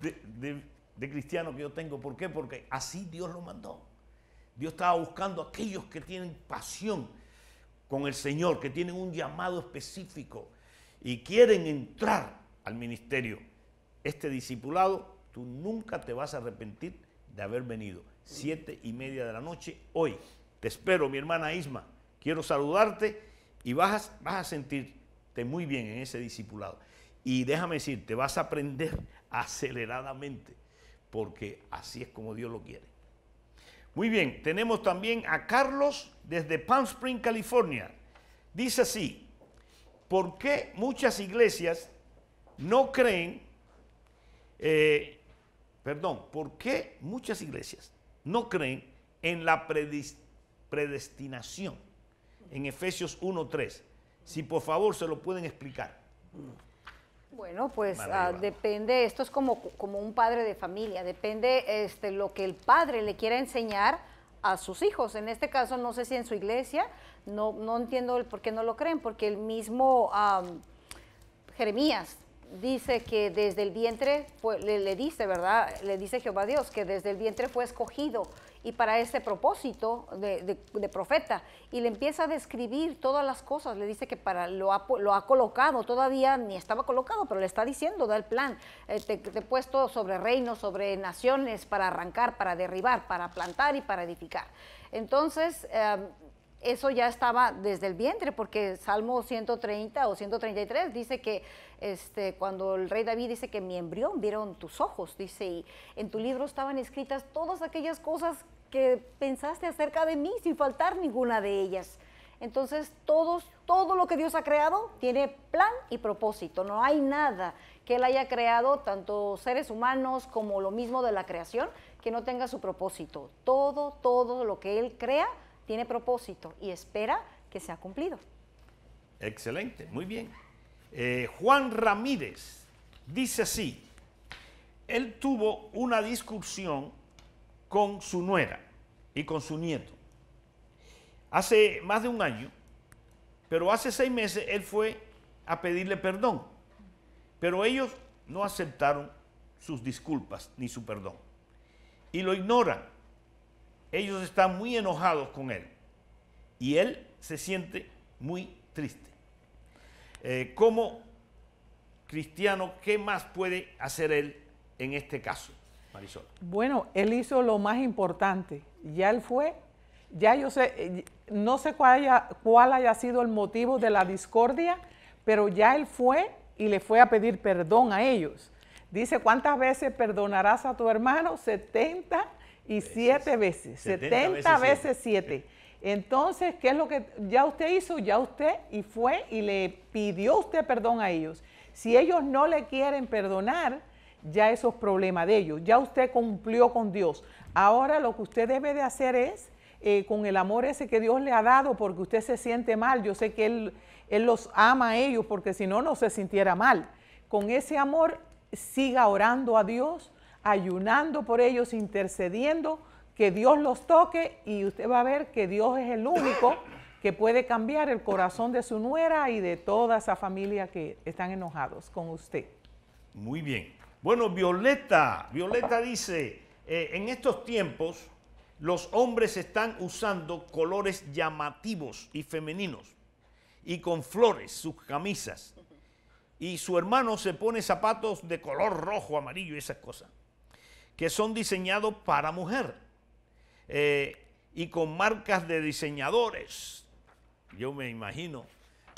de, cristiano que yo tengo. ¿Por qué? Porque así Dios lo mandó. Dios estaba buscando a aquellos que tienen pasión con el Señor, que tienen un llamado específico y quieren entrar al ministerio. Este discipulado, tú nunca te vas a arrepentir de haber venido. Siete y media de la noche hoy. Te espero, mi hermana Isma quiero saludarte y vas, a sentirte muy bien en ese discipulado. Y déjame decirte, vas a aprender aceleradamente, porque así es como Dios lo quiere. Muy bien, tenemos también a Carlos desde Palm Spring, California. Dice así, ¿por qué muchas iglesias no creen, eh, perdón, por qué muchas iglesias no creen en la predestinación? en Efesios 1.3. Si por favor se lo pueden explicar. Bueno, pues ah, depende, esto es como, como un padre de familia, depende este, lo que el padre le quiera enseñar a sus hijos. En este caso, no sé si en su iglesia, no, no entiendo el por qué no lo creen, porque el mismo Jeremías dice que desde el vientre, le, dice, ¿verdad? Le dice Jehová Dios que desde el vientre fue escogido y para ese propósito de, profeta. Y le empieza a describir todas las cosas, le dice que para lo ha, colocado, todavía ni estaba colocado, pero le está diciendo, da el plan, eh, te, he puesto sobre reinos, sobre naciones, para arrancar, para derribar, para plantar y para edificar. Entonces, em, eso ya estaba desde el vientre, porque Salmo 130 o 133 dice que este, cuando el rey David dice que mi embrión vieron tus ojos, dice, y en tu libro estaban escritas todas aquellas cosas que pensaste acerca de mí sin faltar ninguna de ellas. Entonces, todos, todo lo que Dios ha creado tiene plan y propósito. No hay nada que Él haya creado, tanto seres humanos como lo mismo de la creación, que no tenga su propósito. Todo, todo lo que Él crea tiene propósito y espera que sea cumplido. Excelente, muy bien. Eh, Juan Ramírez dice así, él tuvo una discusión con su nuera y con su nieto. Hace más de un año, pero hace seis meses él fue a pedirle perdón, pero ellos no aceptaron sus disculpas ni su perdón y lo ignoran ellos están muy enojados con él y él se siente muy triste. Eh, como cristiano, ¿qué más puede hacer él en este caso, Marisol? Bueno, él hizo lo más importante. Ya él fue, ya yo sé, eh, no sé cuál haya, cuál haya sido el motivo de la discordia, pero ya él fue y le fue a pedir perdón a ellos. Dice, ¿cuántas veces perdonarás a tu hermano? 70 y eh, siete veces, 70 veces siete. Entonces, ¿qué es lo que ya usted hizo? Ya usted y fue y le pidió usted perdón a ellos. Si ellos no le quieren perdonar, ya eso es problema de ellos. Ya usted cumplió con Dios. Ahora lo que usted debe de hacer es, eh, con el amor ese que Dios le ha dado, porque usted se siente mal, yo sé que Él, él los ama a ellos, porque si no, no se sintiera mal. Con ese amor, siga orando a Dios ayunando por ellos, intercediendo, que Dios los toque y usted va a ver que Dios es el único que puede cambiar el corazón de su nuera y de toda esa familia que están enojados con usted. Muy bien. Bueno, Violeta, Violeta dice, eh, en estos tiempos los hombres están usando colores llamativos y femeninos y con flores sus camisas. Y su hermano se pone zapatos de color rojo, amarillo y esas cosas que son diseñados para mujer eh, y con marcas de diseñadores. Yo me imagino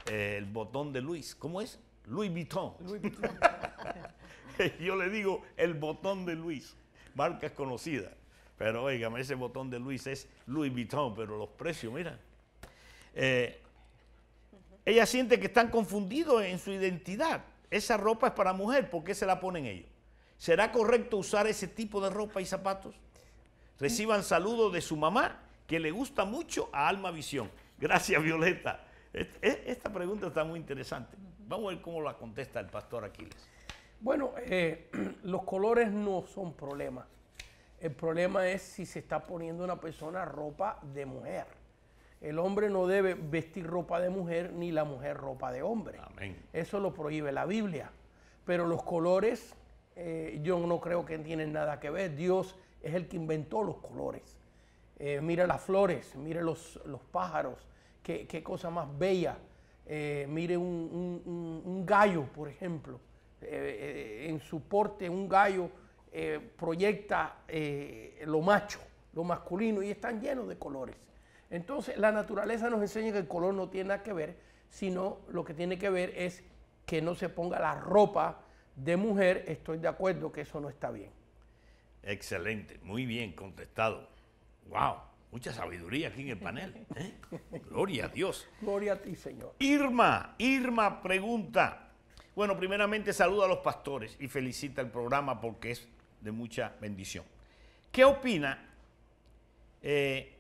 eh, el botón de Luis. ¿Cómo es? Louis Vuitton. Yo le digo el botón de Luis, marcas conocida. Pero oígame, ese botón de Luis es Louis Vuitton, pero los precios, mira. Eh, ella siente que están confundidos en su identidad. Esa ropa es para mujer, ¿por qué se la ponen ellos? ¿Será correcto usar ese tipo de ropa y zapatos? Reciban saludos de su mamá, que le gusta mucho a Alma Visión. Gracias, Violeta. E-, e-, esta pregunta está muy interesante. Vamos a ver cómo la contesta el pastor Aquiles. Bueno, eh, los colores no son problema. El problema es si se está poniendo una persona ropa de mujer. El hombre no debe vestir ropa de mujer ni la mujer ropa de hombre. Eso lo prohíbe la Biblia. Pero los colores eh, yo no creo que tienen nada que ver. Dios es el que inventó los colores. Eh, mire las flores, mire los, pájaros, qué, cosa más bella. Eh, mire un, un, gallo, por ejemplo. en su porte un gallo proyecta lo macho, lo masculino, y están llenos de colores. Entonces la naturaleza nos enseña que el color no tiene nada que ver, sino lo que tiene que ver es que no se ponga la ropa de mujer, estoy de acuerdo que eso no está bien. Excelente, muy bien contestado. ¡Wow! Mucha sabiduría aquí en el panel. ¿eh? Gloria a Dios. Gloria a ti, Señor. Irma, Irma pregunta. Bueno, primeramente saluda a los pastores y felicita el programa porque es de mucha bendición. ¿Qué opina eh,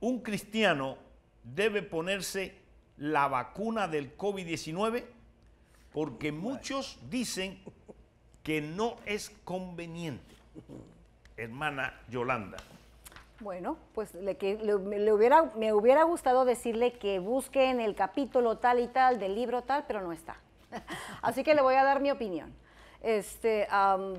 un cristiano debe ponerse la vacuna del COVID-19? porque muchos dicen que no es conveniente, hermana Yolanda. Bueno, pues hubiera, me hubiera gustado decirle que busquen el capítulo tal y tal del libro tal, pero no está. Así que le voy a dar mi opinión. Este,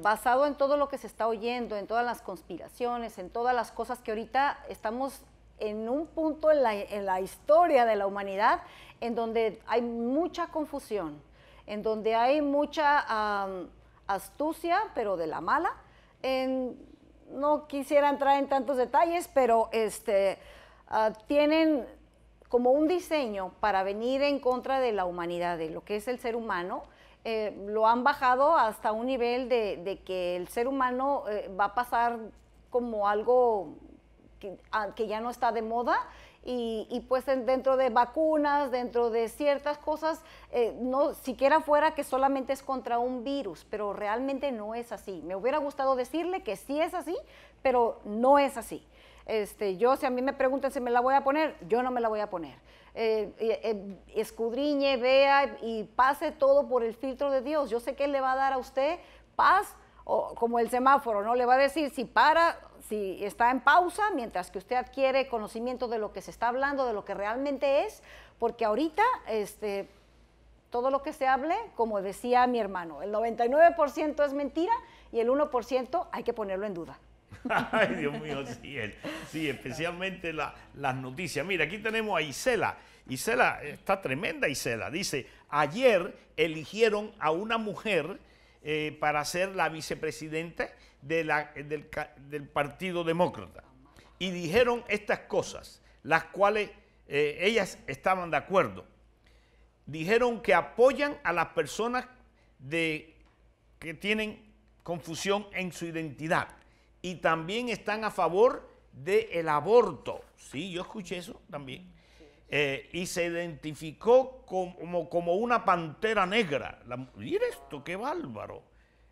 basado en todo lo que se está oyendo, en todas las conspiraciones, en todas las cosas que ahorita estamos en un punto en la, en la historia de la humanidad en donde hay mucha confusión en donde hay mucha astucia, pero de la mala. no quisiera entrar en tantos detalles, pero este, ah, tienen como un diseño para venir en contra de la humanidad, de lo que es el ser humano. Eh, lo han bajado hasta un nivel de, que el ser humano eh, va a pasar como algo que ah, ya no está de moda, y, pues dentro de vacunas, dentro de ciertas cosas, eh, no siquiera fuera que solamente es contra un virus, pero realmente no es así. Me hubiera gustado decirle que sí es así, pero no es así. Este, yo, si a mí me preguntan si me la voy a poner, yo no me la voy a poner. Eh, eh, escudriñe, vea y pase todo por el filtro de Dios. Yo sé que Él le va a dar a usted paz, o como el semáforo, ¿no? Le va a decir si para si está en pausa mientras que usted adquiere conocimiento de lo que se está hablando, de lo que realmente es, porque ahorita este, todo lo que se hable, como decía mi hermano, el 99% es mentira y el 1% hay que ponerlo en duda. Ay, Dios mío, sí, sí especialmente las noticias. Mira, aquí tenemos a Isela. Isela, eh, está tremenda Isela. Dice, ayer eligieron a una mujer eh, para ser la vicepresidenta del, Partido Demócrata. Y dijeron estas cosas, las cuales eh, ellas estaban de acuerdo. Dijeron que apoyan a las personas de, que tienen confusión en su identidad y también están a favor del aborto. Sí, yo escuché eso también. Eh, y se identificó como, como una pantera negra. mira esto, qué bárbaro.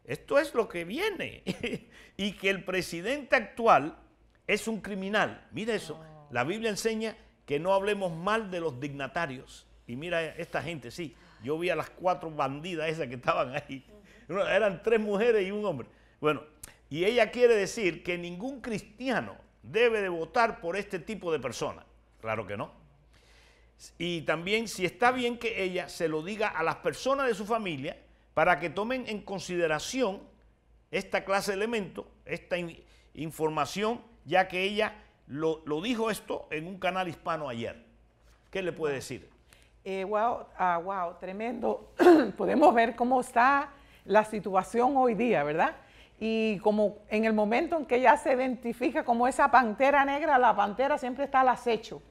Esto es lo que viene. y que el presidente actual es un criminal. Mira eso. La Biblia enseña que no hablemos mal de los dignatarios. Y mira esta gente, sí. Yo vi a las cuatro bandidas esas que estaban ahí. Eran tres mujeres y un hombre. Bueno, y ella quiere decir que ningún cristiano debe de votar por este tipo de personas. Claro que no. Y también si está bien que ella se lo diga a las personas de su familia para que tomen en consideración esta clase de elementos, esta información, ya que ella lo, dijo esto en un canal hispano ayer. ¿Qué le puede decir? Eh, wow, ah, wow, tremendo. Podemos ver cómo está la situación hoy día, ¿verdad? Y como en el momento en que ella se identifica como esa pantera negra, la pantera siempre está al acecho.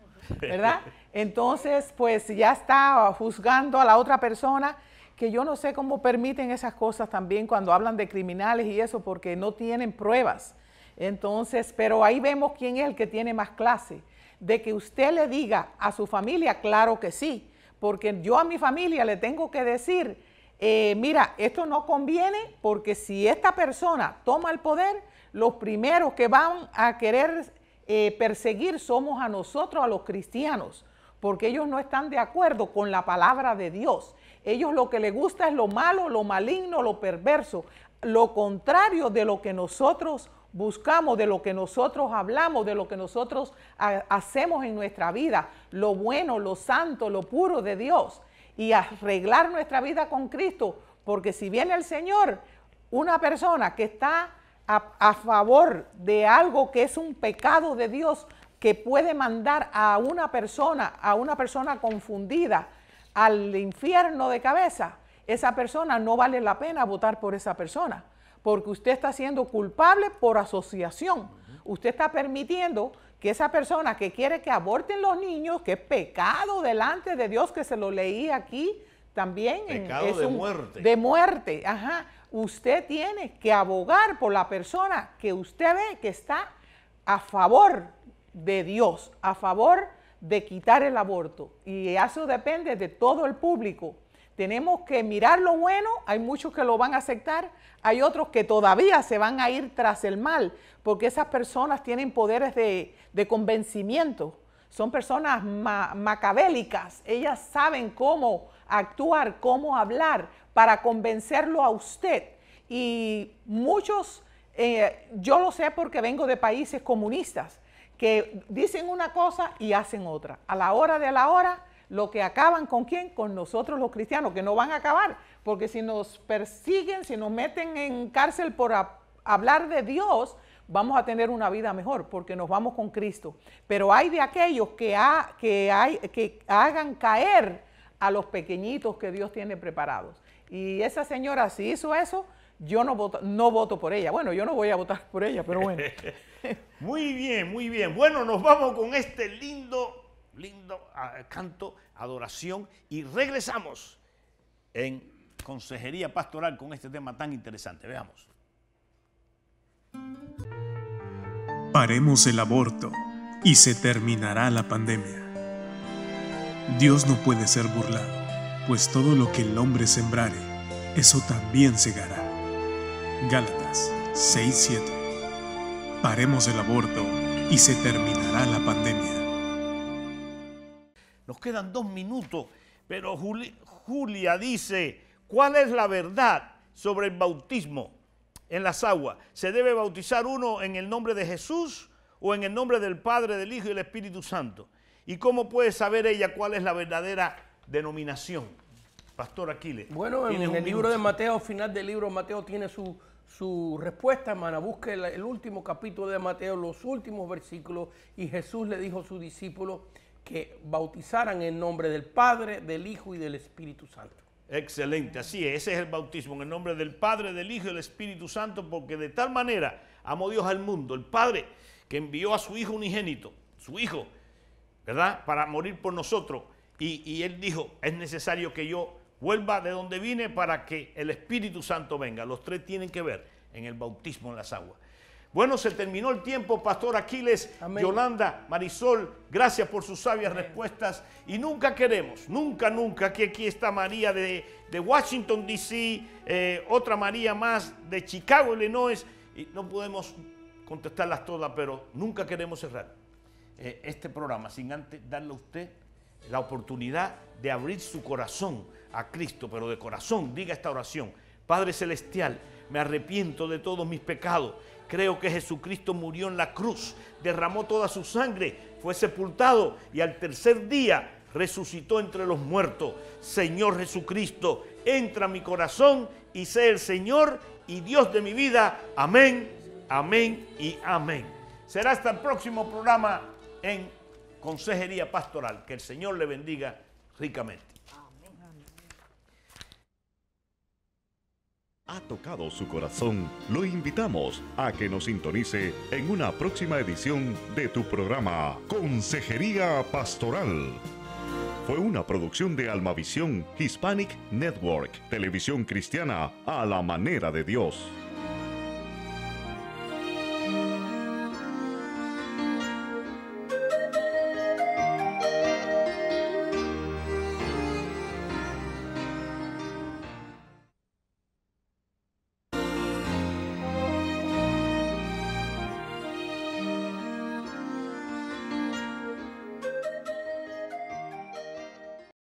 ¿verdad? Entonces, pues ya está ah, juzgando a la otra persona, que yo no sé cómo permiten esas cosas también cuando hablan de criminales y eso, porque no tienen pruebas. Entonces, pero ahí vemos quién es el que tiene más clase. De que usted le diga a su familia, claro que sí, porque yo a mi familia le tengo que decir, eh, mira, esto no conviene porque si esta persona toma el poder, los primeros que van a querer eh, perseguir somos a nosotros, a los cristianos, porque ellos no están de acuerdo con la palabra de Dios. Ellos lo que les gusta es lo malo, lo maligno, lo perverso, lo contrario de lo que nosotros buscamos, de lo que nosotros hablamos, de lo que nosotros hacemos en nuestra vida, lo bueno, lo santo, lo puro de Dios, y arreglar nuestra vida con Cristo, porque si viene el Señor, una persona que está a, favor de algo que es un pecado de Dios que puede mandar a una persona, a una persona confundida al infierno de cabeza, esa persona no vale la pena votar por esa persona, porque usted está siendo culpable por asociación. Usted está permitiendo que esa persona que quiere que aborten los niños, que es pecado delante de Dios, que se lo leí aquí también. Pecado de muerte. De muerte, ajá usted tiene que abogar por la persona que usted ve que está a favor de Dios, a favor de quitar el aborto. Y eso depende de todo el público. Tenemos que mirar lo bueno, hay muchos que lo van a aceptar, hay otros que todavía se van a ir tras el mal, porque esas personas tienen poderes de, convencimiento, son personas macabélicas, ellas saben cómo actuar, cómo hablar para convencerlo a usted. Y muchos, eh, yo lo sé porque vengo de países comunistas, que dicen una cosa y hacen otra. A la hora de la hora, lo que acaban con quién? Con nosotros los cristianos, que no van a acabar, porque si nos persiguen, si nos meten en cárcel por hablar de Dios, vamos a tener una vida mejor porque nos vamos con Cristo. Pero hay de aquellos que, que, hay, que hagan caer a los pequeñitos que Dios tiene preparados. Y esa señora, si hizo eso, yo no voto, no voto por ella. Bueno, yo no voy a votar por ella, pero bueno. muy bien, muy bien. Bueno, nos vamos con este lindo, lindo ah, canto, adoración y regresamos en Consejería Pastoral con este tema tan interesante. Veamos. Paremos el aborto y se terminará la pandemia. Dios no puede ser burlado, pues todo lo que el hombre sembrare, eso también segará. Gálatas 6:7 Paremos el aborto y se terminará la pandemia. Nos quedan dos minutos, pero Julia dice, ¿cuál es la verdad sobre el bautismo en las aguas? ¿Se debe bautizar uno en el nombre de Jesús o en el nombre del Padre, del Hijo y del Espíritu Santo? ¿Y cómo puede saber ella cuál es la verdadera denominación? Pastor Aquiles. Bueno, en, el libro de Mateo, final del libro, Mateo tiene su, respuesta, hermana. Busque el, último capítulo de Mateo, los últimos versículos, y Jesús le dijo a sus discípulos que bautizaran en nombre del Padre, del Hijo y del Espíritu Santo. Excelente, así es, ese es el bautismo, en el nombre del Padre, del Hijo y del Espíritu Santo, porque de tal manera amó Dios al mundo, el Padre que envió a su Hijo unigénito, su Hijo, ¿verdad? Para morir por nosotros. Y, él dijo, es necesario que yo vuelva de donde vine para que el Espíritu Santo venga. Los tres tienen que ver en el bautismo en las aguas. Bueno, se terminó el tiempo, Pastor Aquiles, Yolanda, Marisol, gracias por sus sabias respuestas. Y nunca queremos, nunca, nunca, que aquí está María de, Washington, D.C., eh, otra María más de Chicago, Illinois, y no podemos contestarlas todas, pero nunca queremos cerrar. Eh, este programa sin antes darle a usted la oportunidad de abrir su corazón a Cristo, pero de corazón, diga esta oración. Padre Celestial, me arrepiento de todos mis pecados. Creo que Jesucristo murió en la cruz, derramó toda su sangre, fue sepultado y al tercer día resucitó entre los muertos. Señor Jesucristo, entra a mi corazón y sé el Señor y Dios de mi vida. Amén, amén y amén. Será hasta el próximo programa en consejería pastoral. Que el Señor le bendiga ricamente. Ha tocado su corazón. Lo invitamos a que nos sintonice en una próxima edición de tu programa Consejería Pastoral. Fue una producción de Almavisión Hispanic Network, televisión cristiana a la manera de Dios.